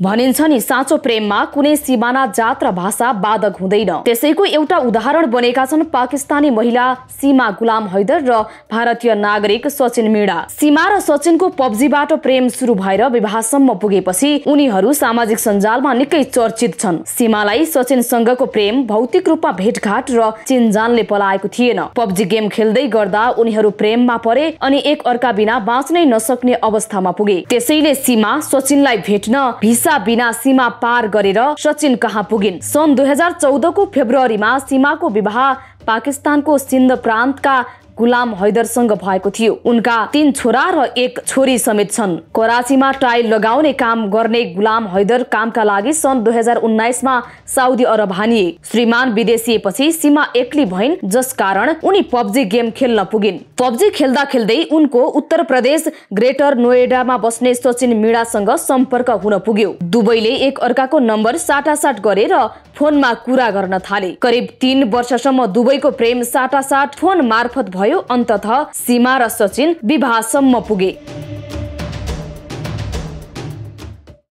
भनिन्छ नि साँचो प्रेममा कुनै सिमाना जात र भाषा बाधक हुँदैन त्यसैको एउटा उदाहरण बनेका छन् पाकिस्तानी महिला सीमा गुलाम हैदर र भारतीय नागरिक सचिन मिडा सीमा र सचिनको पब्जीबाट प्रेम सुरु भएर विवाहसम्म पुगेपछि उनीहरू सामाजिक सञ्जालमा निकै चर्चित छन् सीमालाई सचिनसँगको प्रेम भौतिक रूपमा भेटघाट र चिनजानले पलाएको थिएन पब्जी गेम खेल्दै गर्दा उनीहरू प्रेममा परे अनि एक अर्का बिना बाँच्नै नसक्ने अवस्थामा पुगे त्यसैले सीमा सचिनलाई भेट्न भिसा बिना सीमा पार गरेर सचिन कहाँ पुगिन् सन् दुई हजार चौधको फेब्रुअरीमा सीमाको विवाह पाकिस्तानको सिन्ध प्रान्तका गुलाम हैदरसँग भएको थियो उनका तीन छोरा र एक छोरी समेत छन् कराचीमा टाइल लगाउने काम गर्ने गुलाम हैदर कामका लागि सन् दुई हजार साउदी अरब हानिए श्रीमान विदेशिएपछि सीमा एक्ली भइन् जस कारण उनी पब्जी गेम खेल्न पुगिन् पब्जी खेल्दा खेल्दै उनको उत्तर प्रदेश ग्रेटर नोएडामा बस्ने सचिन मिडासँग सम्पर्क हुन पुग्यो दुवैले एक अर्काको नम्बर साटासाट गरेर फोनमा कुरा गर्न थाले करिब तीन वर्षसम्म दुबईको प्रेम साटासाट फोन मार्फत भयो भयो अन्तत सीमा र सचिन विवाहसम्म पुगे